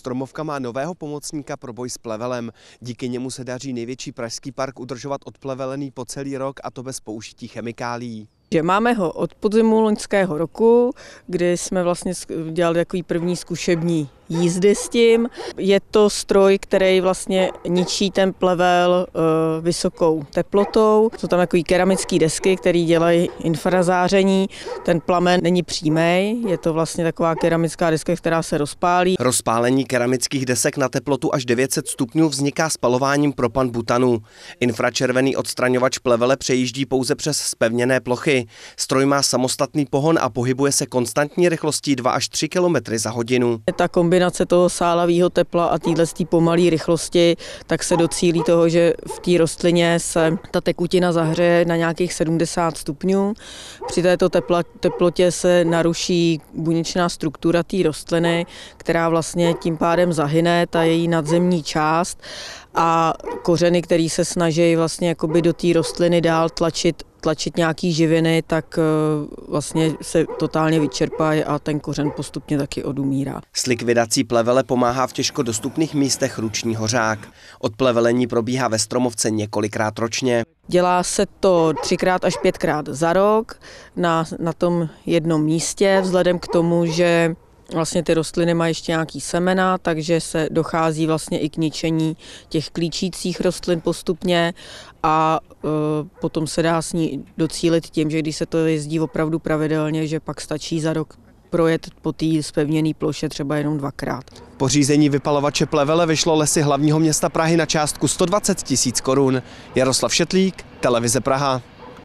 Stromovka má nového pomocníka pro boj s plevelem. Díky němu se daří největší pražský park udržovat odplevelený po celý rok a to bez použití chemikálií že máme ho od podzimu loňského roku, kdy jsme vlastně dělali takový první zkušební jízdy s tím. Je to stroj, který vlastně ničí ten plevel eh, vysokou teplotou. Jsou tam takový keramické desky, které dělají infrazáření. Ten plamen není přímý, je to vlastně taková keramická deska, která se rozpálí. Rozpálení keramických desek na teplotu až 900 stupňů vzniká spalováním propan butanu. Infračervený odstraňovač plevele přejíždí pouze přes spevněné plochy. Stroj má samostatný pohon a pohybuje se konstantní rychlostí 2 až 3 km za hodinu. Ta kombinace kombinace toho sálavého tepla a téhle pomalé rychlosti, tak se docílí toho, že v té rostlině se ta tekutina zahřeje na nějakých 70 stupňů. Při této tepla, teplotě se naruší buněčná struktura té rostliny, která vlastně tím pádem zahyne, ta její nadzemní část a kořeny, které se snaží vlastně do té rostliny dál tlačit tlačit nějaký živiny, tak eh, vlastně se totálně vyčerpají a ten kořen postupně taky odumírá. S likvidací plevele pomáhá v těžko dostupných místech ruční hořák. Odplevelení probíhá ve Stromovce několikrát ročně. Dělá se to třikrát až pětkrát za rok na, na tom jednom místě, vzhledem k tomu, že vlastně ty rostliny mají ještě nějaký semena, takže se dochází vlastně i k ničení těch klíčících rostlin postupně a e, potom se dá s ní docílit tím, že když se to jezdí opravdu pravidelně, že pak stačí za rok projet po té zpevněné ploše třeba jenom dvakrát. Pořízení vypalovače plevele vyšlo lesy hlavního města Prahy na částku 120 tisíc korun. Jaroslav Šetlík, Televize Praha.